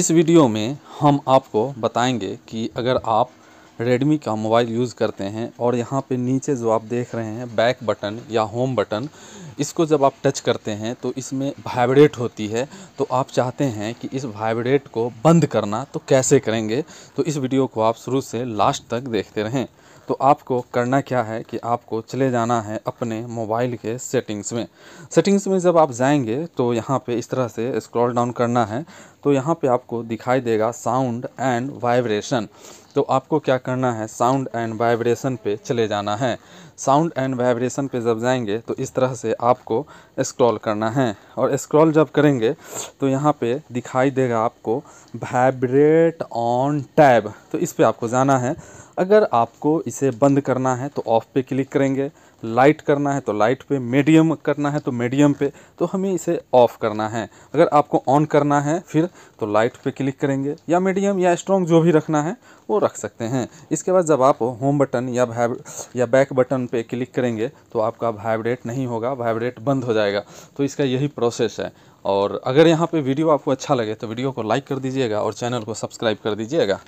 इस वीडियो में हम आपको बताएंगे कि अगर आप रेडमी का मोबाइल यूज़ करते हैं और यहाँ पे नीचे जो आप देख रहे हैं बैक बटन या होम बटन इसको जब आप टच करते हैं तो इसमें वाइब्रेट होती है तो आप चाहते हैं कि इस वाइब्रेट को बंद करना तो कैसे करेंगे तो इस वीडियो को आप शुरू से लास्ट तक देखते रहें तो आपको करना क्या है कि आपको चले जाना है अपने मोबाइल के सेटिंग्स में सेटिंग्स में जब आप जाएंगे तो यहाँ पे इस तरह से स्क्रॉल डाउन करना है तो यहाँ पे आपको दिखाई देगा साउंड एंड वाइब्रेशन तो आपको क्या करना है साउंड एंड वाइब्रेशन पे चले जाना है साउंड एंड वाइब्रेशन पे जब जाएंगे तो इस तरह से आपको स्क्रॉल करना है और स्क्रॉल जब करेंगे तो यहाँ पे दिखाई देगा आपको वाइब्रेट ऑन टैब तो इस पर आपको जाना है अगर आपको इसे बंद करना है तो ऑफ़ पे क्लिक करेंगे लाइट करना है तो लाइट पे मीडियम करना है तो मीडियम पे तो हमें इसे ऑफ़ करना है अगर आपको ऑन करना है फिर तो लाइट पे क्लिक करेंगे या मीडियम या स्ट्रॉन्ग जो भी रखना है वो रख सकते हैं इसके बाद जब आप होम बटन या भाइब या बैक बटन पे क्लिक करेंगे तो आपका वाइब्रेट नहीं होगा वाइब्रेट बंद हो जाएगा तो इसका यही प्रोसेस है और अगर यहाँ पे वीडियो आपको अच्छा लगे तो वीडियो को लाइक कर दीजिएगा और चैनल को सब्सक्राइब कर दीजिएगा